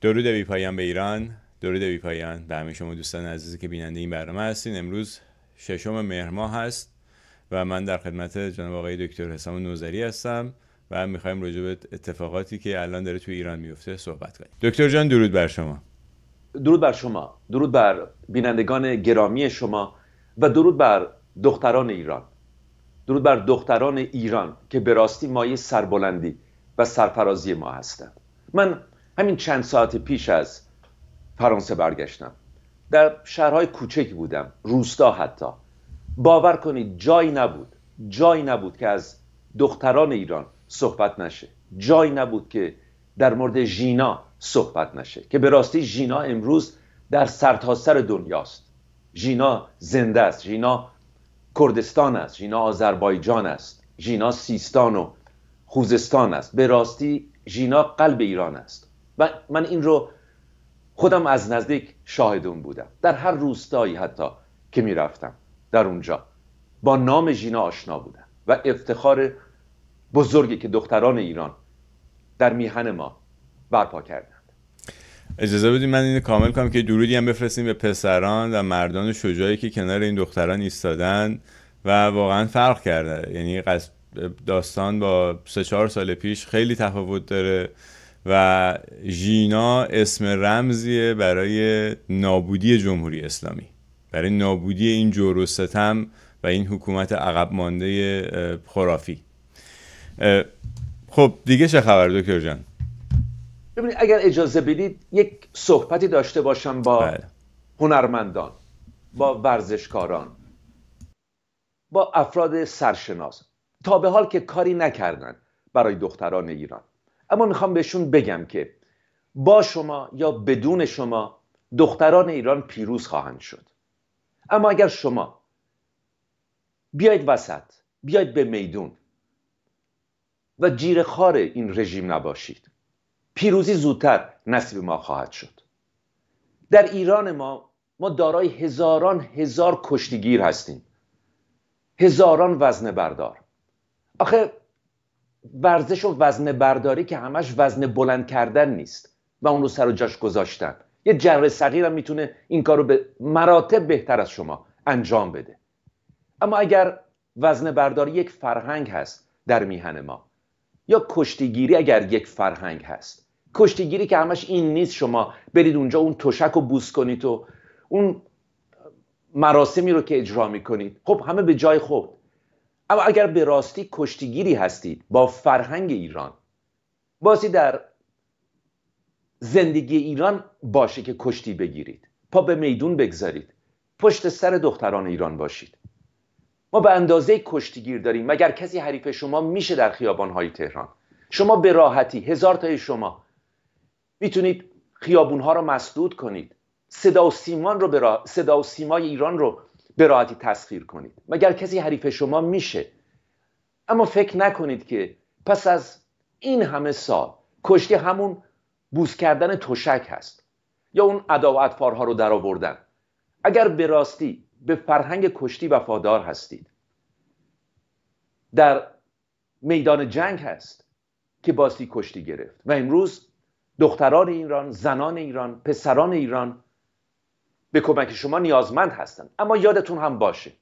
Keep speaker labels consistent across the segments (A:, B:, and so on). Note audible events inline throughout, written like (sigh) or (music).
A: درود بی پایان به ایران درود بی پایان به همه شما دوستان عزیزی که بیننده این برنامه هستین امروز ششم مهر ماه هست و من در خدمت جناب آقای دکتر حسام نوزری هستم و میخوایم راجع به اتفاقاتی که الان داره توی ایران میفته صحبت کنیم دکتر جان درود بر شما درود بر شما درود بر بینندگان گرامی شما
B: و درود بر دختران ایران درود بر دختران ایران که به راستی مایه سربلندی و سرفرازی ما هستند من همین چند ساعت پیش از فرانسه برگشتم در شهرهای کوچکی بودم روستا حتی باور کنید جایی نبود جایی نبود که از دختران ایران صحبت نشه جایی نبود که در مورد ژینا صحبت نشه که به راستی ژینا امروز در سرتاسر دنیاست ژینا زنده است ژینا کردستان است ژینا آذربایجان است ژینا سیستان و خوزستان است به راستی ژینا قلب ایران است و من این رو خودم از نزدیک شاهدون بودم در هر روستایی حتی که میرفتم در اونجا با نام ژینا آشنا بودم و افتخار بزرگی که دختران ایران در میهن ما برپا کردن
A: اجازه بدید من اینو کامل کنم که درودی هم بفرستیم به پسران و مردان شجاعی که کنار این دختران ایستادن و واقعا فرق کرده یعنی داستان با سه چهار سال پیش خیلی تفاوت داره و ژینا اسم رمزیه برای نابودی جمهوری اسلامی برای نابودی این جور و ستم و این حکومت عقب مانده خرافی خب دیگه چه خبر دکتر جان
B: ببینید اگر اجازه بدید یک صحبتی داشته باشم با بله. هنرمندان با ورزشکاران با افراد سرشناس تا به حال که کاری نکردن برای دختران ایران اما میخوام بهشون بگم که با شما یا بدون شما دختران ایران پیروز خواهند شد اما اگر شما بیاید وسط بیاید به میدون و جیر خار این رژیم نباشید پیروزی زودتر نصیب ما خواهد شد در ایران ما ما دارای هزاران هزار کشتیگیر هستیم هزاران وزن بردار آخه ورزش و وزن برداری که همش وزن بلند کردن نیست و اون رو سر و جاش گذاشتن یه جره صغیر هم میتونه این کار رو به مراتب بهتر از شما انجام بده اما اگر وزن برداری یک فرهنگ هست در میهن ما یا کشتیگیری اگر یک فرهنگ هست کشتیگیری که همش این نیست شما برید اونجا اون تشک رو بوس کنید و اون مراسمی رو که اجرا میکنید خب همه به جای خود اما اگر به راستی کشتیگیری هستید با فرهنگ ایران بازی در زندگی ایران باشه که کشتی بگیرید پا به میدون بگذارید پشت سر دختران ایران باشید ما به اندازه کشتیگیر داریم مگر کسی حریف شما میشه در خیابانهای تهران شما به راحتی هزار تای شما میتونید خیابونها رو مسدود کنید صدا و سیمان رو به صدا و سیمای ایران رو به تسخیر کنید مگر کسی حریف شما میشه اما فکر نکنید که پس از این همه سال کشتی همون بوس کردن تشک هست یا اون ادا و اطفارها رو در آوردن اگر به راستی به فرهنگ کشتی وفادار هستید در میدان جنگ هست که باستی کشتی گرفت و امروز دختران ایران، زنان ایران، پسران ایران به کمک شما نیازمند هستند اما یادتون هم باشه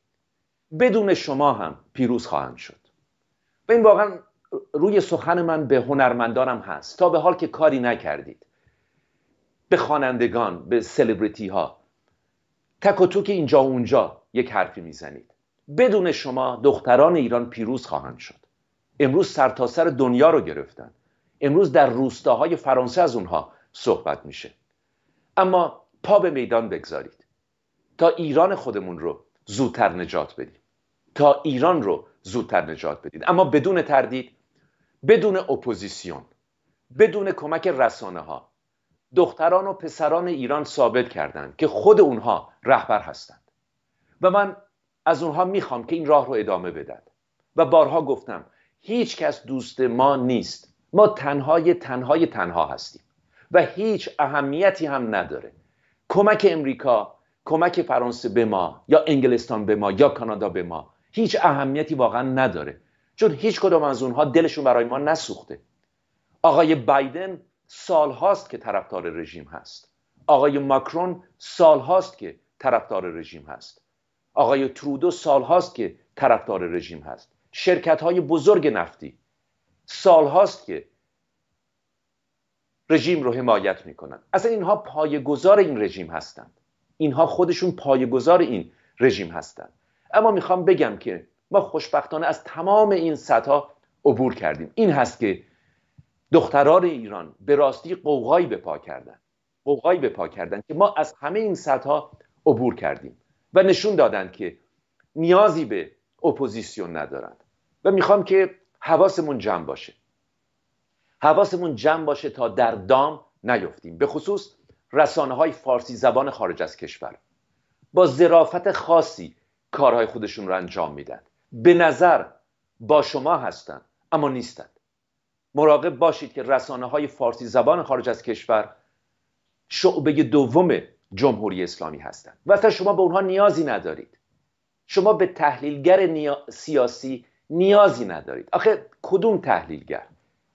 B: بدون شما هم پیروز خواهند شد و این واقعا روی سخن من به هنرمندانم هست تا به حال که کاری نکردید به خوانندگان به سلبریتی ها تک و توک اینجا و اونجا یک حرفی میزنید بدون شما دختران ایران پیروز خواهند شد امروز سرتاسر سر دنیا رو گرفتن امروز در روستاهای فرانسه از اونها صحبت میشه اما پا به میدان بگذارید تا ایران خودمون رو زودتر نجات بدیم تا ایران رو زودتر نجات بدید اما بدون تردید بدون اپوزیسیون بدون کمک رسانه ها دختران و پسران ایران ثابت کردند که خود اونها رهبر هستند و من از اونها میخوام که این راه رو ادامه بدن و بارها گفتم هیچ کس دوست ما نیست ما تنهای تنهای تنها هستیم و هیچ اهمیتی هم نداره کمک امریکا کمک فرانسه به ما یا انگلستان به ما یا کانادا به ما هیچ اهمیتی واقعا نداره چون هیچ کدام از اونها دلشون برای ما نسوخته آقای بایدن سالهاست که طرفدار رژیم هست آقای ماکرون سالهاست که طرفدار رژیم هست آقای ترودو سالهاست که طرفدار رژیم هست شرکت های بزرگ نفتی سالهاست که رژیم رو حمایت میکنن اصلا اینها پایگزار این رژیم هستند اینها خودشون پایگزار این رژیم هستند اما میخوام بگم که ما خوشبختانه از تمام این سطح عبور کردیم این هست که دختران ایران به راستی قوقایی به پا کردن قوقایی به پا کردن که ما از همه این سطح عبور کردیم و نشون دادن که نیازی به اپوزیسیون ندارند و میخوام که حواسمون جمع باشه حواسمون جمع باشه تا در دام نیفتیم به خصوص رسانه های فارسی زبان خارج از کشور با ظرافت خاصی کارهای خودشون رو انجام میدن به نظر با شما هستند اما نیستند مراقب باشید که رسانه های فارسی زبان خارج از کشور شعبه دوم جمهوری اسلامی هستند و شما به اونها نیازی ندارید شما به تحلیلگر سیاسی نیازی ندارید آخه کدوم تحلیلگر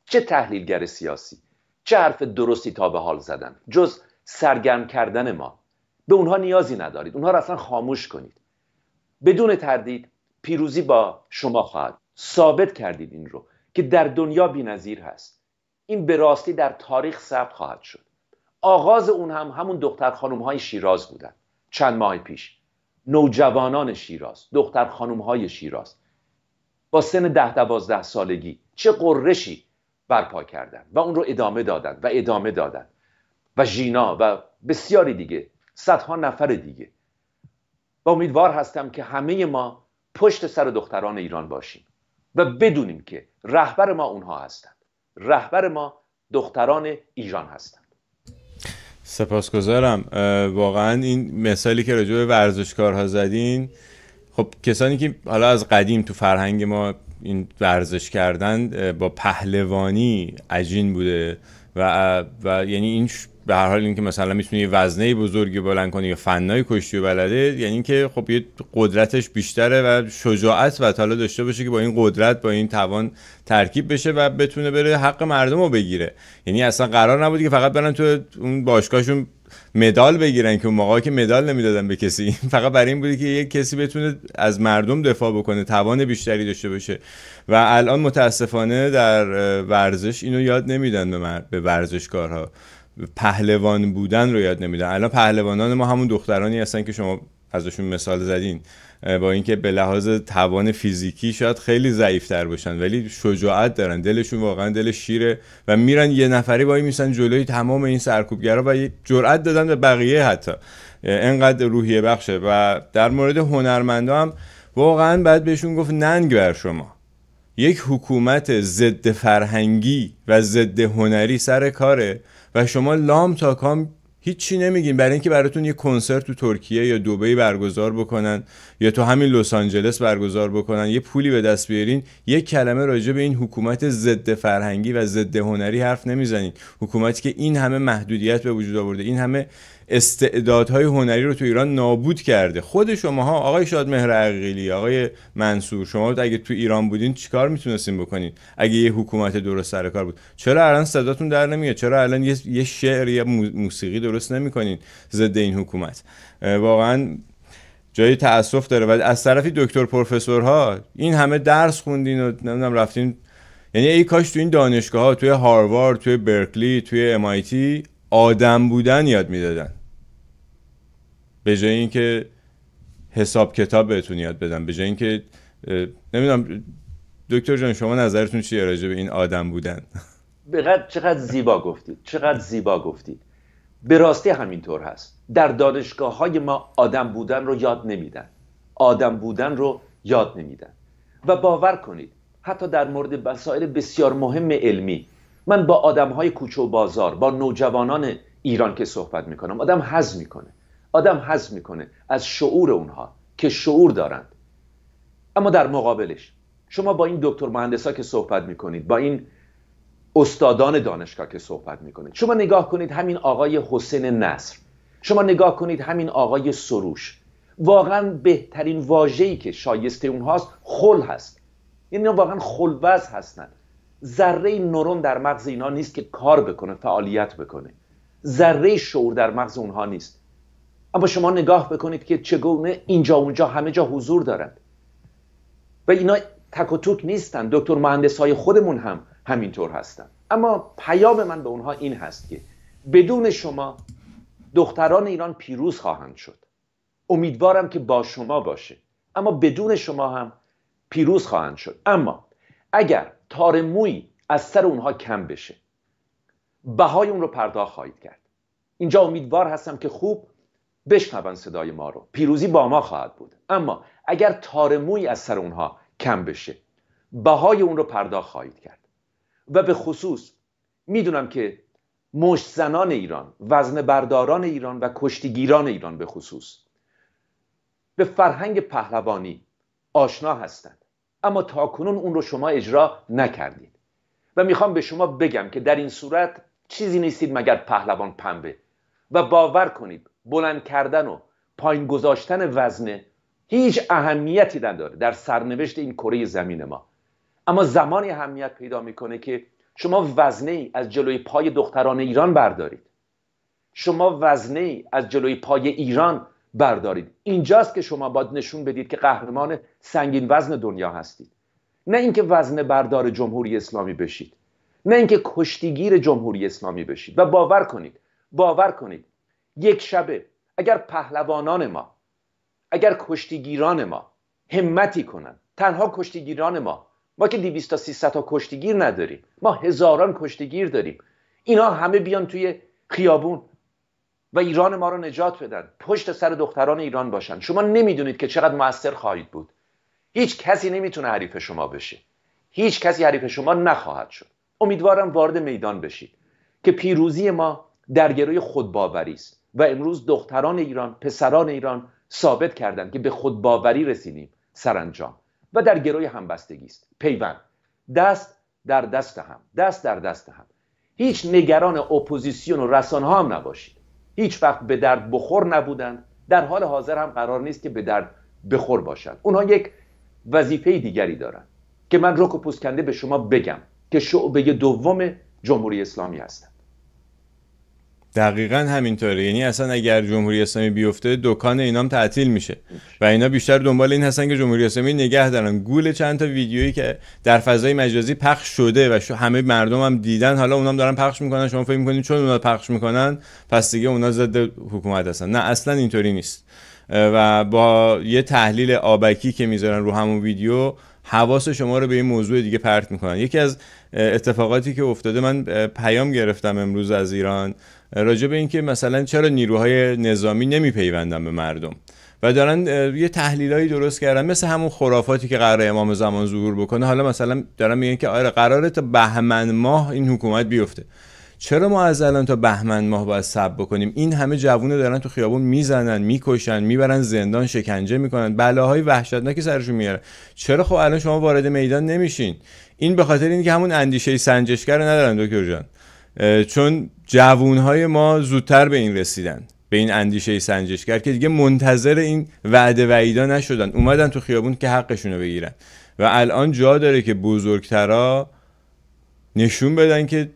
B: چه تحلیلگر سیاسی چه حرف درستی تا به حال زدن جز سرگرم کردن ما به اونها نیازی ندارید اونها را اصلا خاموش کنید بدون تردید پیروزی با شما خواهد ثابت کردید این رو که در دنیا بینظیر هست این به راستی در تاریخ ثبت خواهد شد آغاز اون هم همون دختر خانم های شیراز بودن چند ماه پیش نوجوانان شیراز دختر خانم های شیراز با سن ده دوازده سالگی چه قرشی برپا کردن و اون رو ادامه دادن و ادامه دادن و ژینا و بسیاری دیگه صدها نفر دیگه و امیدوار هستم که همه ما پشت سر دختران ایران باشیم و بدونیم که رهبر ما اونها هستند رهبر ما دختران ایران هستند
A: سپاسگزارم واقعا این مثالی که راجع به ورزشکارها زدین خب کسانی که حالا از قدیم تو فرهنگ ما این ورزش کردن با پهلوانی عجین بوده و, و یعنی این به هر حال اینکه مثلا میتونی یه وزنه بزرگی بلند کنه یا فنای کشتی و بلده یعنی اینکه خب یه قدرتش بیشتره و شجاعت و حالا داشته باشه که با این قدرت با این توان ترکیب بشه و بتونه بره حق مردم رو بگیره یعنی اصلا قرار نبود که فقط برن تو اون باشگاهشون مدال بگیرن که اون موقعی که مدال نمیدادن به کسی (laughs) فقط برای این بوده که یک کسی بتونه از مردم دفاع بکنه توان بیشتری داشته باشه و الان متاسفانه در ورزش اینو یاد نمیدن به, به ورزشکارها پهلوان بودن رو یاد نمیدن الان پهلوانان ما همون دخترانی هستن که شما ازشون مثال زدین با اینکه به لحاظ توان فیزیکی شاید خیلی ضعیفتر باشن ولی شجاعت دارن دلشون واقعا دل شیره و میرن یه نفری این میسن جلوی تمام این سرکوبگرا و یه جرأت دادن به بقیه حتی انقدر روحیه بخشه و در مورد هنرمندا هم واقعا بعد بهشون گفت ننگ بر شما یک حکومت ضد فرهنگی و ضد هنری سر کاره و شما لام تا کام هیچی نمیگین برای اینکه براتون یه کنسرت تو ترکیه یا دوبهی برگزار بکنن یا تو همین لس آنجلس برگزار بکنن یه پولی به دست بیارین یه کلمه راجع به این حکومت ضد فرهنگی و ضد هنری حرف نمیزنین حکومتی که این همه محدودیت به وجود آورده این همه استعدادهای هنری رو تو ایران نابود کرده خود شماها آقای شادمهر عقیلی آقای منصور شما اگه تو ایران بودین چیکار میتونستین بکنین اگه یه حکومت درست سر کار بود چرا الان صداتون در نمیاد چرا الان یه شعر یا موسیقی درست نمیکنین ضد این حکومت واقعا جای تاسف داره ولی از طرفی دکتر پروفسورها این همه درس خوندین و نمیدونم رفتین یعنی ای کاش تو این دانشگاه ها توی هاروارد توی برکلی توی MIT آدم بودن یاد میدادن به جای اینکه حساب کتاب بهتون یاد بدن به جای اینکه نمیدونم دکتر جان شما نظرتون چیه راجع به این آدم بودن
B: چقدر زیبا گفتید چقدر زیبا گفتید به راستی همینطور هست در دانشگاه های ما آدم بودن رو یاد نمیدن آدم بودن رو یاد نمیدن و باور کنید حتی در مورد مسائل بسیار مهم علمی من با آدم های کوچه و بازار با نوجوانان ایران که صحبت میکنم آدم حز میکنه آدم حز میکنه از شعور اونها که شعور دارند اما در مقابلش شما با این دکتر مهندسا که صحبت میکنید با این استادان دانشگاه که صحبت میکنید شما نگاه کنید همین آقای حسین نصر شما نگاه کنید همین آقای سروش واقعا بهترین واجهی که شایسته اونهاست خل هست یعنی واقعا خلوز هستن ذره نورون در مغز اینها نیست که کار بکنه فعالیت بکنه ذره شعور در مغز اونها نیست اما شما نگاه بکنید که چگونه اینجا اونجا همه جا حضور دارند و اینا تک و توک نیستن دکتر مهندس های خودمون هم همینطور هستن اما پیام من به اونها این هست که بدون شما دختران ایران پیروز خواهند شد امیدوارم که با شما باشه اما بدون شما هم پیروز خواهند شد اما اگر تار موی از سر اونها کم بشه بهای اون رو پرداخت خواهید کرد اینجا امیدوار هستم که خوب بشنون صدای ما رو پیروزی با ما خواهد بود اما اگر تار موی از سر اونها کم بشه بهای اون رو پرداخت خواهید کرد و به خصوص میدونم که مشت زنان ایران وزن برداران ایران و کشتیگیران ایران به خصوص به فرهنگ پهلوانی آشنا هستند اما تاکنون اون رو شما اجرا نکردید و میخوام به شما بگم که در این صورت چیزی نیستید مگر پهلوان پنبه و باور کنید بلند کردن و پایین گذاشتن وزنه هیچ اهمیتی نداره در سرنوشت این کره زمین ما اما زمانی اهمیت پیدا میکنه که شما وزنه ای از جلوی پای دختران ایران بردارید شما وزنه ای از جلوی پای ایران بردارید اینجاست که شما باید نشون بدید که قهرمان سنگین وزن دنیا هستید نه اینکه وزن بردار جمهوری اسلامی بشید نه اینکه کشتیگیر جمهوری اسلامی بشید و باور کنید باور کنید یک شبه اگر پهلوانان ما اگر کشتیگیران ما همتی کنند تنها کشتیگیران ما ما که 200 تا 300 تا نداریم ما هزاران کشتگیر داریم اینا همه بیان توی خیابون و ایران ما رو نجات بدن پشت سر دختران ایران باشن شما نمیدونید که چقدر موثر خواهید بود هیچ کسی نمیتونه حریف شما بشه هیچ کسی حریف شما نخواهد شد امیدوارم وارد میدان بشید که پیروزی ما در گروی خودباوری است و امروز دختران ایران پسران ایران ثابت کردند که به خودباوری رسیدیم سرانجام و در گروی همبستگی است پیوند دست در دست هم دست در دست هم هیچ نگران اپوزیسیون و رسانه هم نباشید هیچ وقت به درد بخور نبودند در حال حاضر هم قرار نیست که به درد بخور باشند اونها یک وظیفه دیگری دارند که من رک و پوسکنده به شما بگم که شعبه دوم جمهوری اسلامی هستم
A: دقیقا همینطوره یعنی اصلا اگر جمهوری اسلامی بیفته دکان اینام تعطیل میشه و اینا بیشتر دنبال این هستن که جمهوری اسلامی نگه دارن گول چند تا ویدیویی که در فضای مجازی پخش شده و شو همه مردم هم دیدن حالا اونام دارن پخش میکنن شما فکر میکنید چون اونا پخش میکنن پس دیگه اونا ضد حکومت هستن نه اصلا اینطوری نیست و با یه تحلیل آبکی که میذارن رو همون ویدیو حواس شما رو به این موضوع دیگه پرت میکنن یکی از اتفاقاتی که افتاده من پیام گرفتم امروز از ایران راجع به اینکه مثلا چرا نیروهای نظامی نمیپیوندن به مردم و دارن یه تحلیلایی درست کردن مثل همون خرافاتی که قرار امام زمان ظهور بکنه حالا مثلا دارن میگن که آره قراره تا بهمن ماه این حکومت بیفته چرا ما از الان تا بهمن ماه باید صبر بکنیم این همه جوونه دارن تو خیابون میزنن میکشن میبرن زندان شکنجه میکنن بلاهای وحشتناکی سرشون میاره چرا خب الان شما وارد میدان نمیشین این به خاطر اینکه همون اندیشه سنجشگر ندارن دکتر جان چون جوونهای ما زودتر به این رسیدن به این اندیشه سنجشگر که دیگه منتظر این وعده وعیدا نشدن اومدن تو خیابون که حقشون رو بگیرن و الان جا داره که بزرگترا نشون بدن که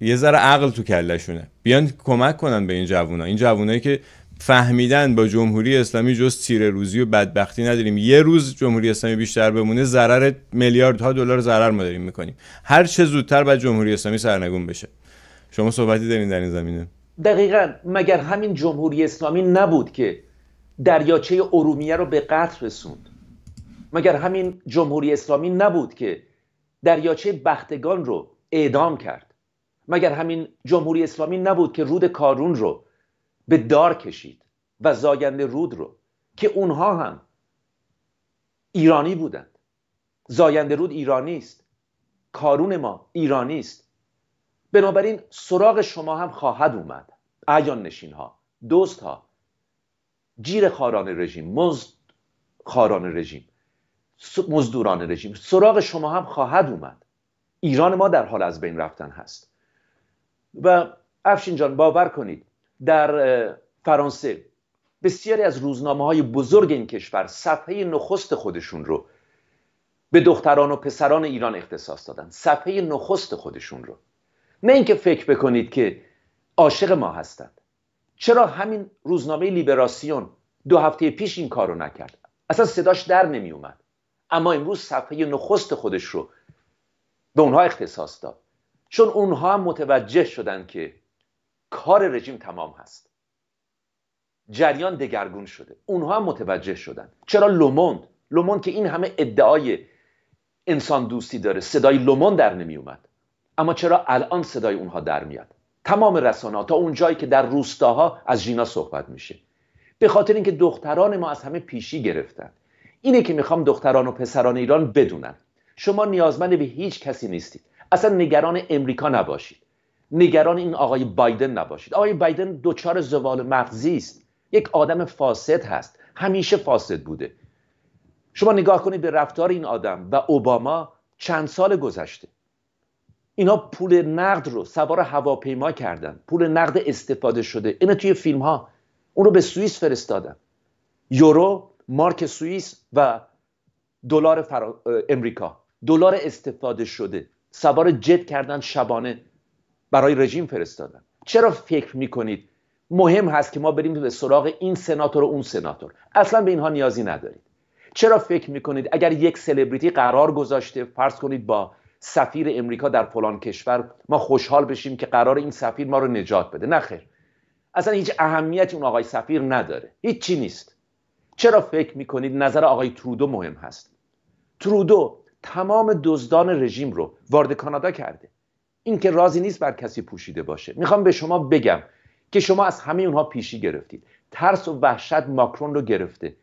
A: یه ذره عقل تو کلشونه بیان کمک کنن به این جوونا این جوونایی که فهمیدن با جمهوری اسلامی جز تیره روزی و بدبختی نداریم یه روز جمهوری اسلامی بیشتر بمونه ضرر میلیاردها دلار ضرر ما داریم میکنیم هر چه زودتر بعد جمهوری اسلامی سرنگون بشه شما صحبتی دارین در این زمینه
B: دقیقا مگر همین جمهوری اسلامی نبود که دریاچه ارومیه رو به قطر رسوند مگر همین جمهوری اسلامی نبود که دریاچه بختگان رو اعدام کرد مگر همین جمهوری اسلامی نبود که رود کارون رو به دار کشید و زاینده رود رو که اونها هم ایرانی بودند زاینده رود ایرانی است کارون ما ایرانی است بنابراین سراغ شما هم خواهد اومد اعیان نشین ها دوست ها جیر خاران رژیم مزد خاران رژیم مزدوران رژیم سراغ شما هم خواهد اومد ایران ما در حال از بین رفتن هست و افشین جان باور کنید در فرانسه بسیاری از روزنامه های بزرگ این کشور صفحه نخست خودشون رو به دختران و پسران ایران اختصاص دادن صفحه نخست خودشون رو نه اینکه فکر بکنید که عاشق ما هستند چرا همین روزنامه لیبراسیون دو هفته پیش این کارو نکرد اصلا صداش در نمی اومد اما امروز صفحه نخست خودش رو به اونها اختصاص داد چون اونها هم متوجه شدن که کار رژیم تمام هست جریان دگرگون شده اونها هم متوجه شدن چرا لوموند لوموند که این همه ادعای انسان دوستی داره صدای لوموند در نمی اومد اما چرا الان صدای اونها در میاد تمام رسانه تا اون جایی که در روستاها از جینا صحبت میشه به خاطر اینکه دختران ما از همه پیشی گرفتن اینه که میخوام دختران و پسران ایران بدونن شما نیازمند به هیچ کسی نیستید اصلا نگران امریکا نباشید نگران این آقای بایدن نباشید آقای بایدن دچار زوال مغزی است یک آدم فاسد هست همیشه فاسد بوده شما نگاه کنید به رفتار این آدم و اوباما چند سال گذشته اینا پول نقد رو سوار هواپیما کردن پول نقد استفاده شده اینا توی فیلم ها اون رو به سوئیس فرستادن یورو مارک سوئیس و دلار امریکا دلار استفاده شده سوار جت کردن شبانه برای رژیم فرستادن چرا فکر میکنید مهم هست که ما بریم به سراغ این سناتور و اون سناتور اصلا به اینها نیازی ندارید چرا فکر میکنید اگر یک سلبریتی قرار گذاشته فرض کنید با سفیر امریکا در فلان کشور ما خوشحال بشیم که قرار این سفیر ما رو نجات بده نه خیر اصلا هیچ اهمیتی اون آقای سفیر نداره هیچی نیست چرا فکر میکنید نظر آقای ترودو مهم هست ترودو تمام دزدان رژیم رو وارد کانادا کرده اینکه راضی نیست بر کسی پوشیده باشه میخوام به شما بگم که شما از همه اونها پیشی گرفتید ترس و وحشت ماکرون رو گرفته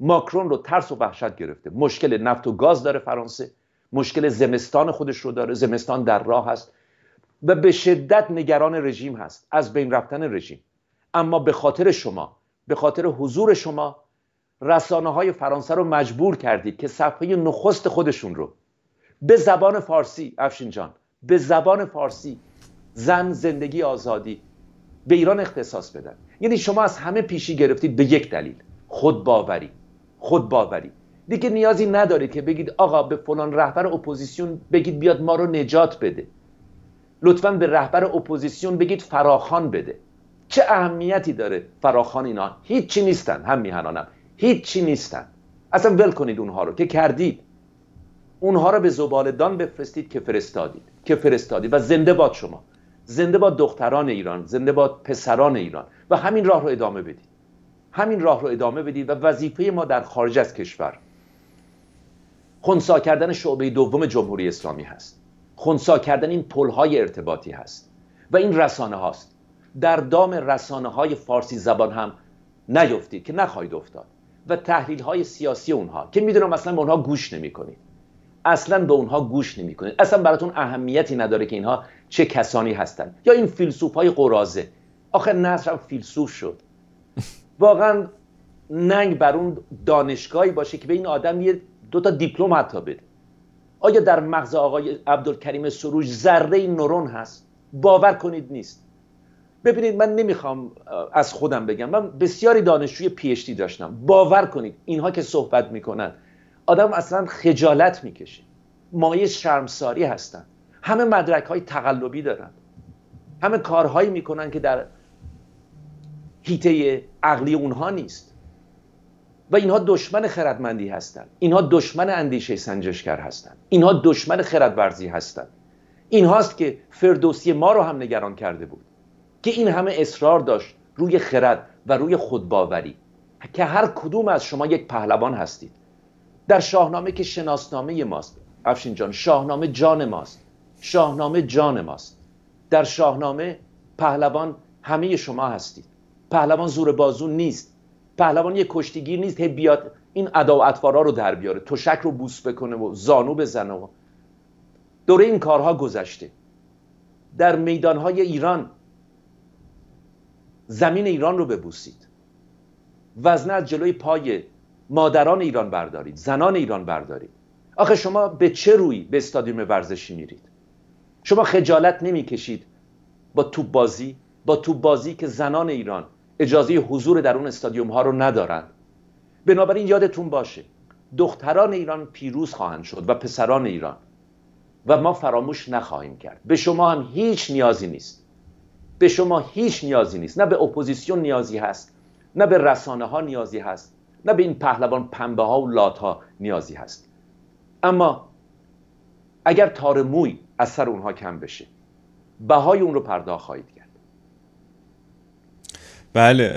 B: ماکرون رو ترس و وحشت گرفته مشکل نفت و گاز داره فرانسه مشکل زمستان خودش رو داره زمستان در راه هست و به شدت نگران رژیم هست از بین رفتن رژیم اما به خاطر شما به خاطر حضور شما رسانه های فرانسه رو مجبور کردید که صفحه نخست خودشون رو به زبان فارسی افشین جان به زبان فارسی زن زندگی آزادی به ایران اختصاص بدن یعنی شما از همه پیشی گرفتید به یک دلیل باوری. دیگه نیازی نداره که بگید آقا به فلان رهبر اپوزیسیون بگید بیاد ما رو نجات بده لطفا به رهبر اپوزیسیون بگید فراخان بده چه اهمیتی داره فراخان اینا هیچی نیستن هم میهنانم هیچی نیستن اصلا ول کنید اونها رو که کردید اونها رو به زبالدان بفرستید که فرستادید که فرستادید و زنده باد شما زنده باد دختران ایران زنده باد پسران ایران و همین راه رو ادامه بدید همین راه رو ادامه بدید و وظیفه ما در خارج از کشور خونسا کردن شعبه دوم جمهوری اسلامی هست خونسا کردن این پلهای ارتباطی هست و این رسانه هاست در دام رسانه های فارسی زبان هم نیفتید که نخواهید افتاد و تحلیل های سیاسی اونها که میدونم اصلا به اونها گوش نمی کنید اصلا به اونها گوش نمی کنید اصلا براتون اهمیتی نداره که اینها چه کسانی هستند یا این فیلسوف های قرازه نصر هم فیلسوف شد (laughs) واقعا ننگ بر اون دانشگاهی باشه که به این آدم یه دو تا دیپلم حتی بده آیا در مغز آقای عبدالکریم سروش ذره نورون هست باور کنید نیست ببینید من نمیخوام از خودم بگم من بسیاری دانشجوی پیشتی داشتم باور کنید اینها که صحبت میکنن آدم اصلا خجالت میکشه مایه شرمساری هستن همه مدرک های تقلبی دارن همه کارهایی میکنن که در هیته عقلی اونها نیست و اینها دشمن خردمندی هستند اینها دشمن اندیشه سنجشگر هستند اینها دشمن خردورزی هستند اینهاست که فردوسی ما رو هم نگران کرده بود که این همه اصرار داشت روی خرد و روی خودباوری که هر کدوم از شما یک پهلوان هستید در شاهنامه که شناسنامه ماست افشین جان شاهنامه جان ماست شاهنامه جان ماست در شاهنامه پهلوان همه شما هستید پهلوان زور بازو نیست پهلوان یه کشتیگیر نیست هی بیاد این ادا و اطوارا رو در بیاره تشک رو بوس بکنه و زانو بزنه و دوره این کارها گذشته در میدانهای ایران زمین ایران رو ببوسید وزنه از جلوی پای مادران ایران بردارید زنان ایران بردارید آخه شما به چه روی به استادیوم ورزشی میرید شما خجالت نمیکشید با توپ بازی با توپ بازی که زنان ایران اجازه حضور در اون استادیوم ها رو ندارند بنابراین یادتون باشه دختران ایران پیروز خواهند شد و پسران ایران و ما فراموش نخواهیم کرد به شما هم هیچ نیازی نیست به شما هیچ نیازی نیست نه به اپوزیسیون نیازی هست نه به رسانه ها نیازی هست نه به این پهلوان پنبه ها و لات ها نیازی هست اما اگر تار موی از سر اونها کم بشه بهای اون رو پرداخت خواهید
A: بله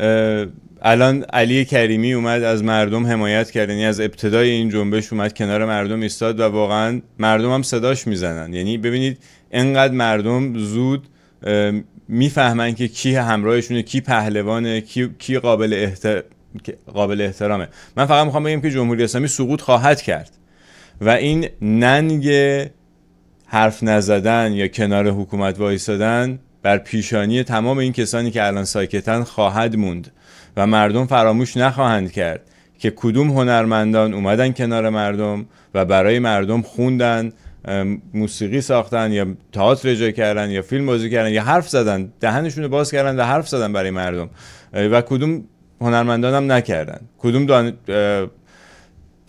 A: الان علی کریمی اومد از مردم حمایت کرد یعنی از ابتدای این جنبش اومد کنار مردم ایستاد و واقعا مردم هم صداش میزنن یعنی ببینید انقدر مردم زود میفهمن که کی همراهشونه کی پهلوانه کی, قابل, احترامه من فقط میخوام بگم که جمهوری اسلامی سقوط خواهد کرد و این ننگ حرف نزدن یا کنار حکومت وایستادن بر پیشانی تمام این کسانی که الان ساکتن خواهد موند و مردم فراموش نخواهند کرد که کدوم هنرمندان اومدن کنار مردم و برای مردم خوندن موسیقی ساختن یا تئاتر اجرا کردن یا فیلم بازی کردن یا حرف زدن دهنشون رو باز کردن و حرف زدن برای مردم و کدوم هنرمندان هم نکردن کدوم دان...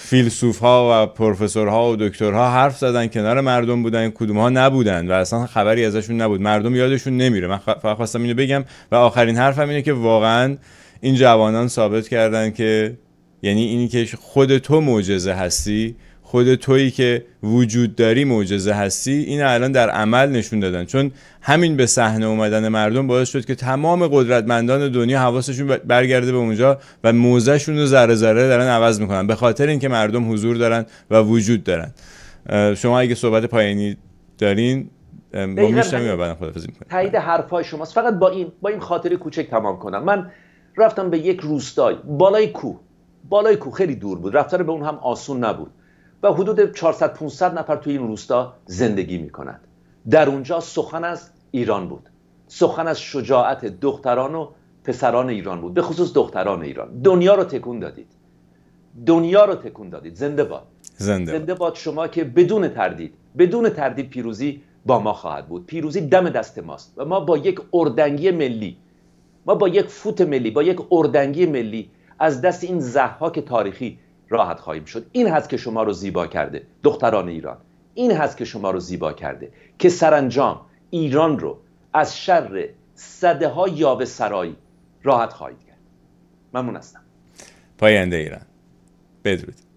A: فیلسوف ها و پروفسور ها و دکترها حرف زدن کنار مردم بودن کدوم ها نبودن و اصلا خبری ازشون نبود مردم یادشون نمیره من فقط خواستم اینو بگم و آخرین حرفم اینه که واقعا این جوانان ثابت کردن که یعنی اینی که خود تو معجزه هستی خود تویی که وجود داری معجزه هستی این الان در عمل نشون دادن چون همین به صحنه اومدن مردم باعث شد که تمام قدرتمندان دنیا حواسشون برگرده به اونجا و موزهشون رو ذره ذره دارن عوض میکنن به خاطر اینکه مردم حضور دارن و وجود دارن شما اگه صحبت پایینی دارین با میشتم بعدم خدافزی میکنم
B: تایید بله. حرفای شماست فقط با این با این خاطره کوچک تمام کنم من رفتم به یک روستای بالای کوه بالای کوه خیلی دور بود رفتن به اون هم آسون نبود و حدود 400 500 نفر توی این روستا زندگی میکنند در اونجا سخن از ایران بود سخن از شجاعت دختران و پسران ایران بود به خصوص دختران ایران دنیا رو تکون دادید دنیا رو تکون دادید زنده باد زنده, زنده باد شما که بدون تردید بدون تردید پیروزی با ما خواهد بود پیروزی دم دست ماست و ما با یک اردنگی ملی ما با یک فوت ملی با یک اردنگی ملی از دست این زهاک تاریخی راحت خواهیم شد این هست که شما رو زیبا کرده دختران ایران این هست که شما رو زیبا کرده که سرانجام ایران رو از شر صده ها یاوه سرایی راحت خواهید کرد ممنون هستم
A: پاینده ایران بدرود